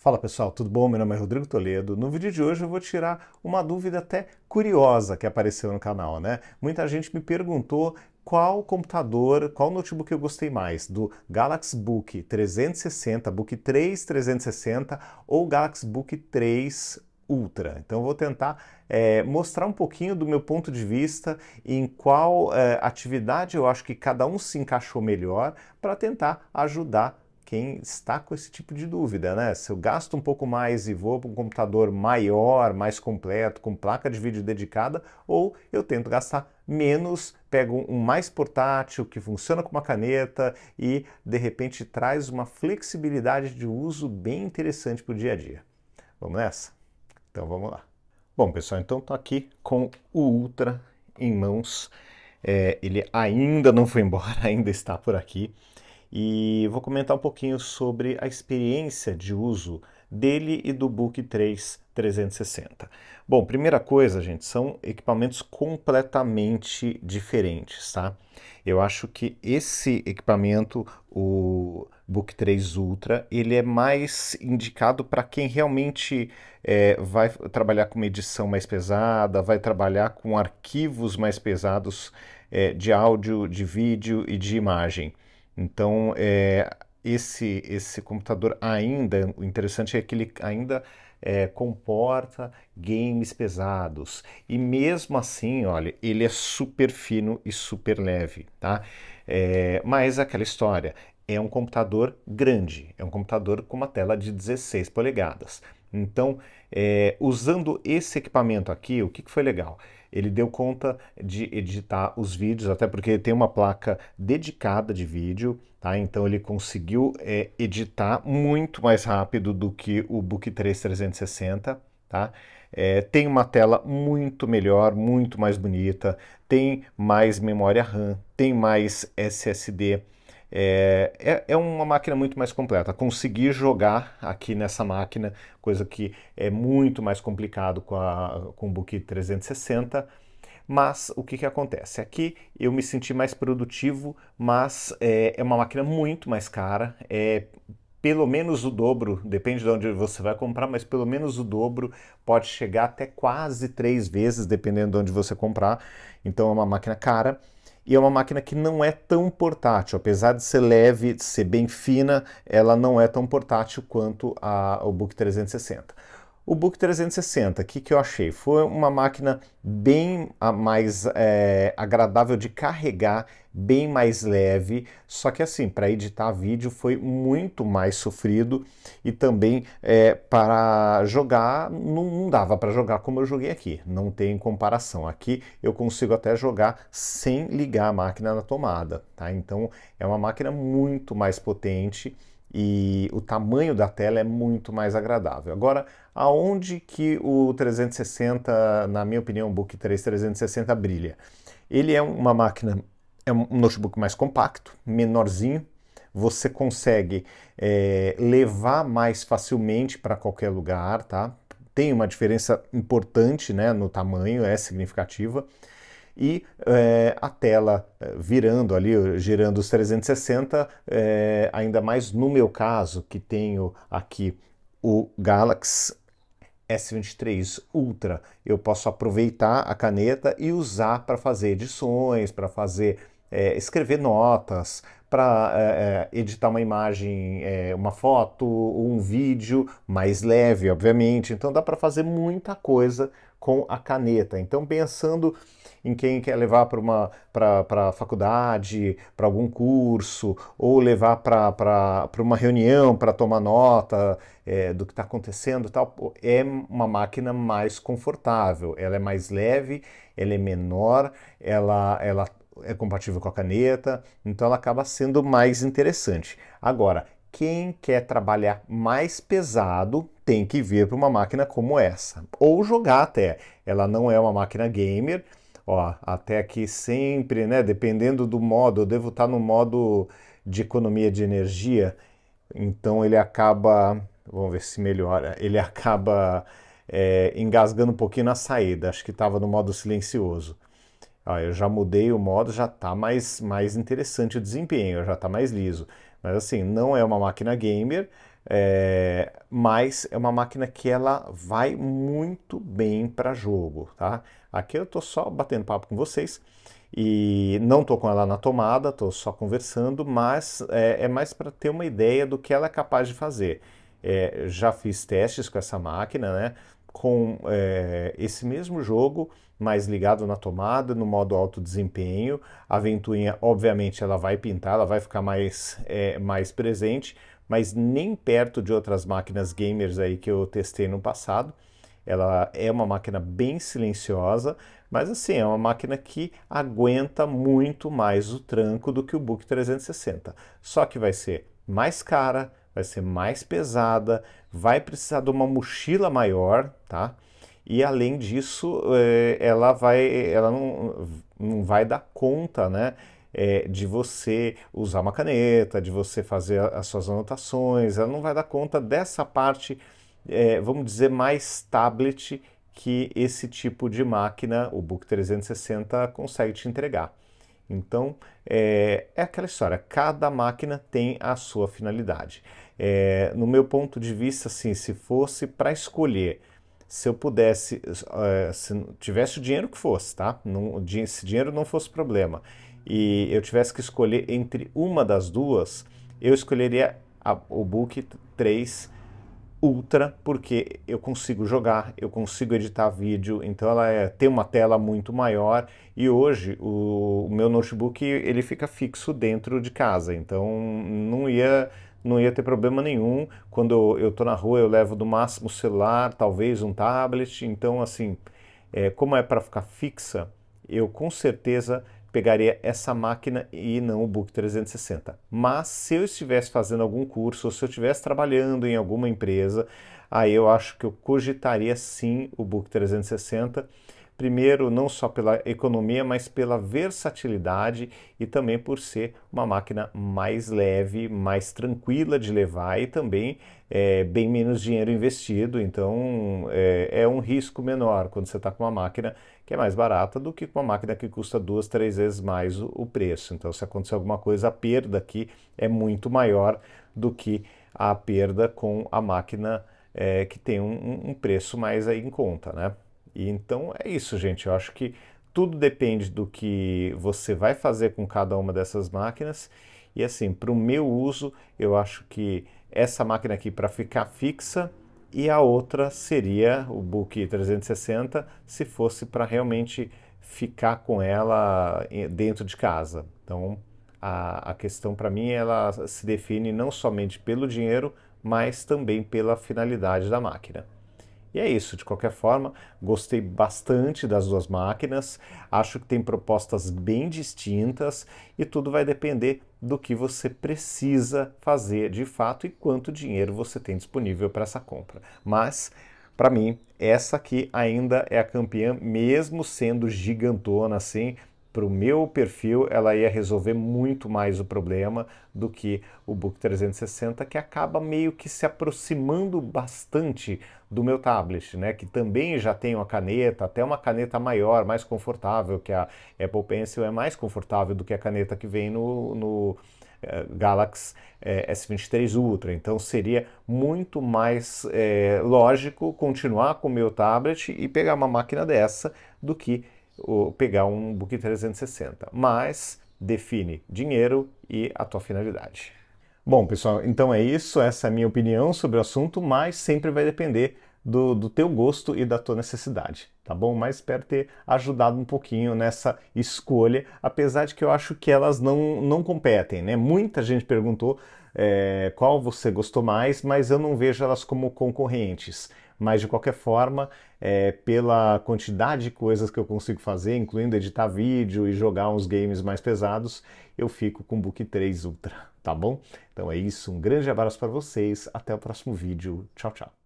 Fala pessoal, tudo bom? Meu nome é Rodrigo Toledo. No vídeo de hoje eu vou tirar uma dúvida até curiosa que apareceu no canal, né? Muita gente me perguntou qual computador, qual notebook eu gostei mais, do Galaxy Book 360, Book 3 360 ou Galaxy Book 3 Ultra. Então vou tentar é, mostrar um pouquinho do meu ponto de vista em qual é, atividade eu acho que cada um se encaixou melhor para tentar ajudar quem está com esse tipo de dúvida, né? Se eu gasto um pouco mais e vou para um computador maior, mais completo, com placa de vídeo dedicada, ou eu tento gastar menos, pego um mais portátil que funciona com uma caneta e de repente traz uma flexibilidade de uso bem interessante para o dia a dia. Vamos nessa? Então vamos lá. Bom, pessoal, então estou aqui com o Ultra em mãos. É, ele ainda não foi embora, ainda está por aqui e vou comentar um pouquinho sobre a experiência de uso dele e do Book 3 360. Bom, primeira coisa, gente, são equipamentos completamente diferentes, tá? Eu acho que esse equipamento, o Book 3 Ultra, ele é mais indicado para quem realmente é, vai trabalhar com uma edição mais pesada, vai trabalhar com arquivos mais pesados é, de áudio, de vídeo e de imagem. Então, é, esse, esse computador ainda, o interessante é que ele ainda é, comporta games pesados. E mesmo assim, olha, ele é super fino e super leve, tá? É, mas é aquela história, é um computador grande, é um computador com uma tela de 16 polegadas. Então, é, usando esse equipamento aqui, o que, que foi legal? Ele deu conta de editar os vídeos, até porque ele tem uma placa dedicada de vídeo, tá? Então ele conseguiu é, editar muito mais rápido do que o Book 3 360, tá? É, tem uma tela muito melhor, muito mais bonita, tem mais memória RAM, tem mais SSD, é, é, é, uma máquina muito mais completa. Conseguir jogar aqui nessa máquina, coisa que é muito mais complicado com, a, com o Book 360. Mas o que, que acontece? Aqui eu me senti mais produtivo, mas é, é uma máquina muito mais cara, é pelo menos o dobro, depende de onde você vai comprar, mas pelo menos o dobro pode chegar até quase três vezes, dependendo de onde você comprar. Então é uma máquina cara e é uma máquina que não é tão portátil, apesar de ser leve, de ser bem fina, ela não é tão portátil quanto a, o Book 360. O Book 360, o que, que eu achei? Foi uma máquina bem ah, mais é, agradável de carregar, bem mais leve, só que assim, para editar vídeo foi muito mais sofrido e também é, para jogar, não, não dava para jogar como eu joguei aqui, não tem comparação. Aqui eu consigo até jogar sem ligar a máquina na tomada, tá? Então é uma máquina muito mais potente e o tamanho da tela é muito mais agradável. Agora, aonde que o 360, na minha opinião, o Book 3 360 brilha? Ele é uma máquina, é um notebook mais compacto, menorzinho, você consegue é, levar mais facilmente para qualquer lugar, tá? Tem uma diferença importante né, no tamanho, é significativa e é, a tela eh, virando ali, girando os 360, é, eh, ainda mais no meu caso, que tenho aqui o Galaxy S23 Ultra, eu posso aproveitar a caneta e usar para fazer edições, para fazer é, escrever notas, para é, editar uma imagem, é, uma foto, um vídeo mais leve, obviamente. Então dá para fazer muita coisa com a caneta. Então, pensando em quem quer levar para uma para faculdade, para algum curso, ou levar para uma reunião para tomar nota é, do que está acontecendo, tal, é uma máquina mais confortável. Ela é mais leve, ela é menor, ela, ela é compatível com a caneta, então ela acaba sendo mais interessante. Agora, quem quer trabalhar mais pesado, tem que vir para uma máquina como essa. Ou jogar até. Ela não é uma máquina gamer. Ó, até aqui sempre, né? Dependendo do modo, eu devo estar tá no modo de economia de energia. Então ele acaba. Vamos ver se melhora. Ele acaba é, engasgando um pouquinho na saída. Acho que estava no modo silencioso. Ó, eu já mudei o modo, já está mais, mais interessante o desempenho, já está mais liso. Mas assim, não é uma máquina gamer é, mas é uma máquina que ela vai muito bem para jogo, tá? Aqui eu estou só batendo papo com vocês e não estou com ela na tomada, estou só conversando, mas é, é mais para ter uma ideia do que ela é capaz de fazer. É, já fiz testes com essa máquina, né? Com é, esse mesmo jogo, mais ligado na tomada, no modo alto desempenho. A ventoinha, obviamente, ela vai pintar, ela vai ficar mais, é, mais presente, mas nem perto de outras máquinas gamers aí que eu testei no passado. Ela é uma máquina bem silenciosa, mas assim, é uma máquina que aguenta muito mais o tranco do que o Book 360. Só que vai ser mais cara, vai ser mais pesada, vai precisar de uma mochila maior, tá? E além disso, eh, ela vai, ela não, não vai dar conta, né? é, de você usar uma caneta, de você fazer as suas anotações, ela não vai dar conta dessa parte, é, vamos dizer, mais tablet que esse tipo de máquina, o Book 360, consegue te entregar. Então, é, é, aquela história, cada máquina tem a sua finalidade. É, no meu ponto de vista, assim, se fosse para escolher, se eu pudesse, é, se tivesse o dinheiro que fosse, tá? Não, se dinheiro não fosse problema, e eu tivesse que escolher entre uma das duas, eu escolheria a, o Book 3 Ultra, porque eu consigo jogar, eu consigo editar vídeo, então ela é, tem uma tela muito maior e hoje o, o, meu notebook ele fica fixo dentro de casa, então não ia não ia ter problema nenhum. Quando eu estou na rua, eu levo do máximo o celular, talvez um tablet. Então, assim, é, como é para ficar fixa, eu com certeza pegaria essa máquina e não o Book 360. Mas se eu estivesse fazendo algum curso ou se eu estivesse trabalhando em alguma empresa, aí eu acho que eu cogitaria sim o Book 360 primeiro não só pela economia, mas pela versatilidade e também por ser uma máquina mais leve, mais tranquila de levar e também é, bem menos dinheiro investido. Então é, é um risco menor quando você está com uma máquina que é mais barata do que com uma máquina que custa duas, três vezes mais o, o preço. Então se acontecer alguma coisa, a perda aqui é muito maior do que a perda com a máquina é, que tem um, um preço mais aí em conta, né? E então é isso, gente. Eu acho que tudo depende do que você vai fazer com cada uma dessas máquinas. E assim, para o meu uso, eu acho que essa máquina aqui para ficar fixa e a outra seria o Book 360 se fosse para realmente ficar com ela eh, dentro de casa. Então a, a questão para mim ela se define não somente pelo dinheiro, mas também pela finalidade da máquina. E é isso, de qualquer forma, gostei bastante das duas máquinas, acho que tem propostas bem distintas e tudo vai depender do que você precisa fazer de fato e quanto dinheiro você tem disponível para essa compra. Mas, para mim, essa aqui ainda é a campeã, mesmo sendo gigantona assim, para o meu perfil, ela ia resolver muito mais o problema do que o Book 360, que acaba meio que se aproximando bastante do meu tablet, né? Que também já tem uma caneta, até uma caneta maior, mais confortável, que a Apple Pencil é mais confortável do que a caneta que vem no, no eh, Galaxy eh, S23 Ultra. Então seria muito mais eh, lógico continuar com o meu tablet e pegar uma máquina dessa do que pegar um Book 360, mas define dinheiro e a tua finalidade. Bom, pessoal, então é isso, essa é a minha opinião sobre o assunto, mas sempre vai depender do, do teu gosto e da tua necessidade, tá bom? Mas espero ter ajudado um pouquinho nessa escolha, apesar de que eu acho que elas não, não competem, né? Muita gente perguntou é, qual você gostou mais, mas eu não vejo elas como concorrentes. Mas de qualquer forma, é, pela quantidade de coisas que eu consigo fazer, incluindo editar vídeo e jogar uns games mais pesados, eu fico com o Book 3 Ultra, tá bom? Então é isso, um grande abraço para vocês, até o próximo vídeo, tchau, tchau.